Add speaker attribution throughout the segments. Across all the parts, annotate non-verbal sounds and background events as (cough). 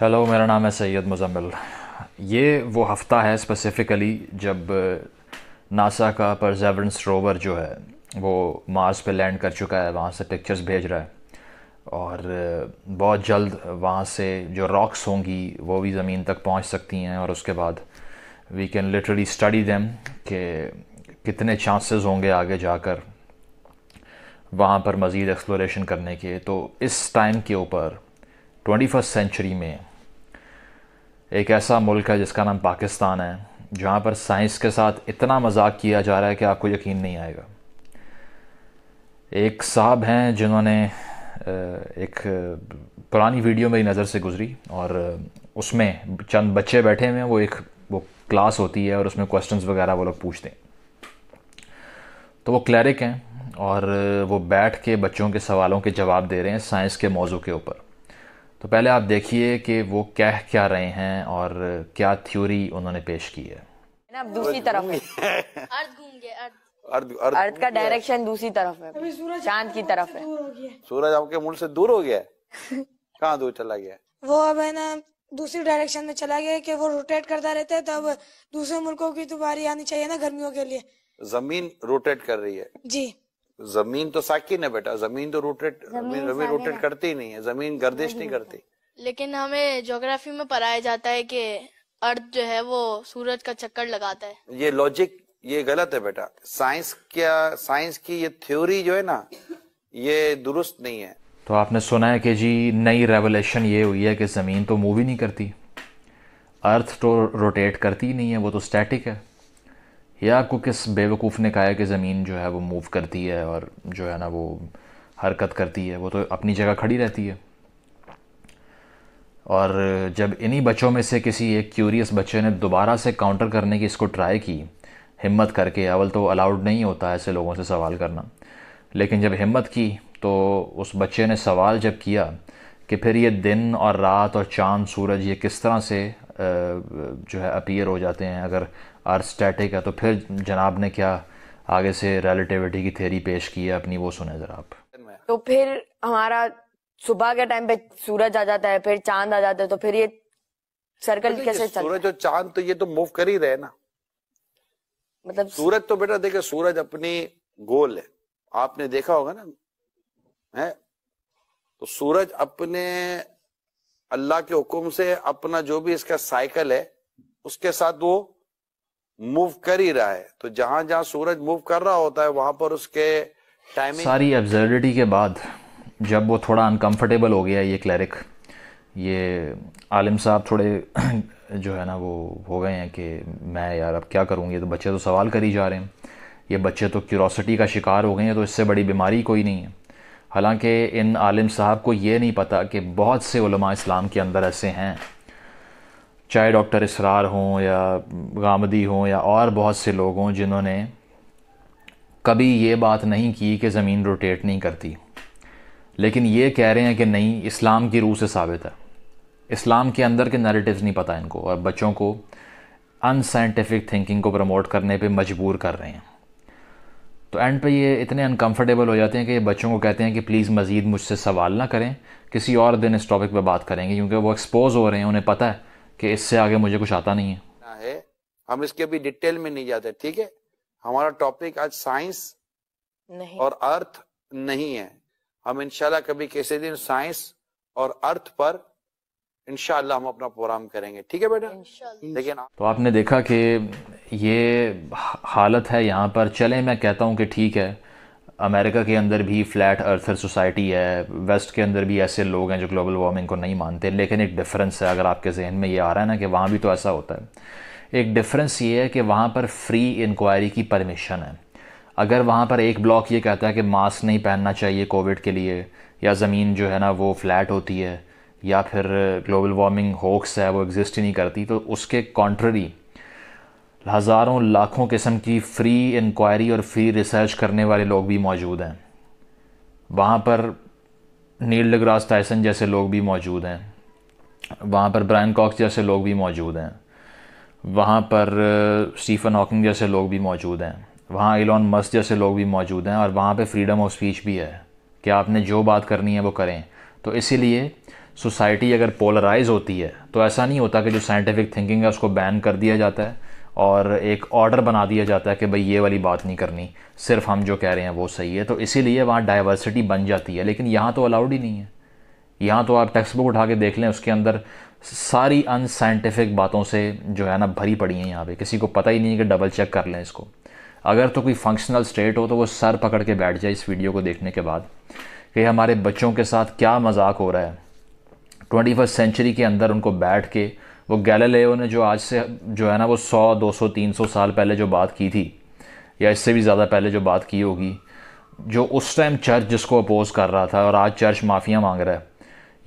Speaker 1: hello मेरा नाम है सैयद मुजम्मिल ये वो हफ़्ता है स्पेसिफ़िकली जब नासा का परजेवरेंस रोवर जो है वो मार्स पे लैंड कर चुका है वहाँ से पिक्चर्स भेज रहा है और बहुत जल्द वहाँ से जो रॉक्स होंगी वो भी ज़मीन तक पहुँच सकती हैं और उसके बाद we can literally study them कि कितने चांसेस होंगे आगे जाकर वहाँ पर मज़ीद एक्सप्लोरेशन करने के तो इस टाइम के ऊपर ट्वेंटी फर्स्ट सेंचुरी में एक ऐसा मुल्क है जिसका नाम पाकिस्तान है जहाँ पर साइंस के साथ इतना मजाक किया जा रहा है कि आपको यकीन नहीं आएगा एक साहब हैं जिन्होंने एक पुरानी वीडियो मेरी नज़र से गुजरी और उसमें चंद बच्चे बैठे हुए हैं वो एक वो क्लास होती है और उसमें क्वेश्चंस वगैरह वो लोग पूछते हैं तो वो क्लैरिक हैं और वो बैठ के बच्चों के सवालों के जवाब दे रहे हैं साइंस के मौजू के ऊपर तो पहले आप देखिए कि वो कह क्या रहे हैं और क्या थ्योरी उन्होंने पेश की है अब दूसरी तरफ
Speaker 2: अर्थ घूम अर्थ अर्ध का डायरेक्शन दूसरी तरफ है चांद की तरफ है सूरज आपके मुल्क से दूर हो गया (laughs) कहाँ दूर चला गया वो अब है ना दूसरी डायरेक्शन में चला गया कि वो रोटेट करता रहता है तब दूसरे मुल्कों की तो बारी आनी चाहिए ना गर्मियों के लिए जमीन रोटेट कर रही है जी जमीन तो साकिन है बेटा जमीन तो रोटेट जमीन रोटेट करती नहीं है जमीन गर्दिश नहीं करती लेकिन हमें ज्योग्राफी में पढ़ाया जाता है कि अर्थ जो है वो सूरज का चक्कर लगाता है ये लॉजिक ये गलत है बेटा साइंस क्या साइंस की ये थ्योरी जो है ना ये दुरुस्त नहीं है
Speaker 1: तो आपने सुना है कि जी नई रेवोल्यूशन ये हुई है कि ज़मीन तो मूव ही नहीं करती अर्थ तो रोटेट करती ही नहीं है वो तो स्टैटिक है या आपको किस बेवकूफ़ ने कहा है कि ज़मीन जो है वो मूव करती है और जो है ना वो हरकत करती है वो तो अपनी जगह खड़ी रहती है और जब इन्हीं बच्चों में से किसी एक क्यूरियस बच्चे ने दोबारा से काउंटर करने की इसको ट्राई की हिम्मत करके अवल तो अलाउड नहीं होता ऐसे लोगों से सवाल करना लेकिन जब हिम्मत की तो उस बच्चे ने सवाल जब किया कि फिर ये दिन और रात और चांद सूरज ये किस तरह से जो है अपीयर हो जाते हैं अगर आर स्टैटिक है तो फिर जनाब ने क्या आगे से रिलेटिविटी की थ्योरी पेश की है अपनी वो सुने जरा आप
Speaker 2: तो फिर हमारा सुबह के टाइम पे सूरज आ जाता है फिर चांद आ जाता है तो फिर ये सर्कल तो कैसे चलता सूरज और चांद तो ये तो मूव कर ही रहे ना मतलब सूरज तो बेटा देखे सूरज अपनी गोल है आपने देखा होगा ना है तो सूरज अपने अल्लाह के हुक्म से अपना जो भी इसका साइकिल है उसके साथ वो मूव कर ही रहा है तो जहां जहां सूरज मूव कर रहा होता है वहां पर उसके टाइमिंग सारी एब्जर्डिटी
Speaker 1: के बाद जब वो थोड़ा अनकंफर्टेबल हो गया ये क्लैरिक ये आलिम साहब थोड़े (clears throat) जो है ना वो हो गए हैं कि मैं यार अब क्या करूँगी तो बच्चे तो सवाल कर ही जा रहे हैं ये बच्चे तो क्यूरोसिटी का शिकार हो गए हैं तो इससे बड़ी बीमारी कोई नहीं है हालांकि इन आलिम साहब को ये नहीं पता कि बहुत से इस्लाम के अंदर ऐसे हैं चाहे डॉक्टर इसरार हों या गामदी हों या और बहुत से लोग हों जिन्होंने कभी ये बात नहीं की कि ज़मीन रोटेट नहीं करती लेकिन ये कह रहे हैं कि नहीं इस्लाम की रूह से साबित है इस्लाम के अंदर के नैरेटिव्स नहीं पता इनको और बच्चों को अनसाइंटिफिक थिंकिंग को प्रमोट करने पे मजबूर कर रहे हैं तो एंड पे ये इतने अनकंफर्टेबल हो जाते हैं कि ये बच्चों को कहते हैं कि प्लीज़ मज़ीद मुझसे सवाल ना करें किसी और दिन इस टॉपिक पे बात करेंगे क्योंकि वो एक्सपोज हो रहे हैं उन्हें पता है कि इससे आगे मुझे कुछ आता नहीं है
Speaker 2: है हम इसके अभी डिटेल में नहीं जाते ठीक है हमारा टॉपिक आज साइंस और अर्थ नहीं है हम इनशाला कभी किसी दिन साइंस और अर्थ पर इनशाला हम अपना प्रोग्राम करेंगे ठीक है बेटा ना
Speaker 1: तो आपने देखा कि ये हालत है यहाँ पर चले मैं कहता हूँ कि ठीक है अमेरिका के अंदर भी फ्लैट अर्थर सोसाइटी है वेस्ट के अंदर भी ऐसे लोग हैं जो ग्लोबल वार्मिंग को नहीं मानते लेकिन एक डिफरेंस है अगर आपके जहन में ये आ रहा है ना कि वहाँ भी तो ऐसा होता है एक डिफरेंस ये है कि वहाँ पर फ्री इंक्वायरी की परमिशन है अगर वहाँ पर एक ब्लॉक ये कहता है कि मास्क नहीं पहनना चाहिए कोविड के लिए या ज़मीन जो है ना वो फ्लैट होती है या फिर ग्लोबल वार्मिंग होक्स है वो एग्जिस्ट ही नहीं करती तो उसके कॉन्ट्ररी हज़ारों लाखों किस्म की फ़्री इंक्वायरी और फ्री रिसर्च करने वाले लोग भी मौजूद हैं वहाँ पर नील डग्रास टाइसन जैसे लोग भी मौजूद हैं वहाँ पर ब्रायन कॉक्स जैसे लोग भी मौजूद हैं वहाँ पर स्टीफ़न हॉकिंग जैसे लोग भी मौजूद हैं वहाँ एलॉन मस्क जैसे लोग भी मौजूद हैं और वहाँ पे फ्रीडम ऑफ स्पीच भी है कि आपने जो बात करनी है वो करें तो इसीलिए सोसाइटी अगर पोलराइज होती है तो ऐसा नहीं होता कि जो साइंटिफिक थिंकिंग है उसको बैन कर दिया जाता है और एक ऑर्डर बना दिया जाता है कि भाई ये वाली बात नहीं करनी सिर्फ हम जो कह रहे हैं वो सही है तो इसीलिए वहाँ डाइवर्सिटी बन जाती है लेकिन यहाँ तो अलाउड ही नहीं है यहाँ तो आप टेक्स्ट बुक उठा के देख लें उसके अंदर सारी अनसाइंटिफिक बातों से जो है ना भरी पड़ी हैं यहाँ पे किसी को पता ही नहीं है कि डबल चेक कर लें इसको अगर तो कोई फंक्शनल स्टेट हो तो वो सर पकड़ के बैठ जाए इस वीडियो को देखने के बाद कि हमारे बच्चों के साथ क्या मजाक हो रहा है ट्वेंटी फर्स्ट सेंचुरी के अंदर उनको बैठ के वो गैलेलियो ने जो आज से जो है ना वो 100 200 300 साल पहले जो बात की थी या इससे भी ज़्यादा पहले जो बात की होगी जो उस टाइम चर्च जिसको अपोज़ कर रहा था और आज चर्च माफ़िया मांग रहा है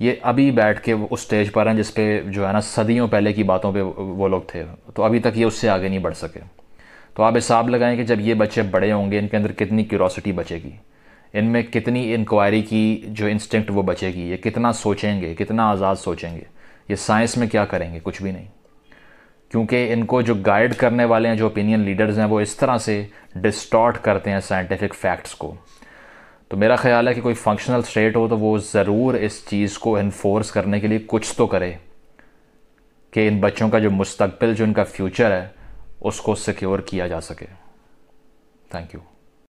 Speaker 1: ये अभी बैठ के उस स्टेज पर हैं जिसपे जो है ना सदियों पहले की बातों पे वो लोग थे तो अभी तक ये उससे आगे नहीं बढ़ सके तो आप हिसाब लगाएं कि जब ये बच्चे बड़े होंगे इनके अंदर कितनी क्यूरोसिटी बचेगी इनमें कितनी इंक्वायरी की जो इंस्टिंक्ट वो बचेगी ये कितना सोचेंगे कितना आज़ाद सोचेंगे ये साइंस में क्या करेंगे कुछ भी नहीं क्योंकि इनको जो गाइड करने वाले हैं जो ओपिनियन लीडर्स हैं वो इस तरह से डिस्टॉर्ट करते हैं साइंटिफिक फैक्ट्स को तो मेरा ख्याल है कि कोई फंक्शनल स्टेट हो तो वो ज़रूर इस चीज़ को इन्फोर्स करने के लिए कुछ तो करे कि इन बच्चों का जो मुस्तबिल जो इनका फ्यूचर है उसको सिक्योर किया जा सके थैंक यू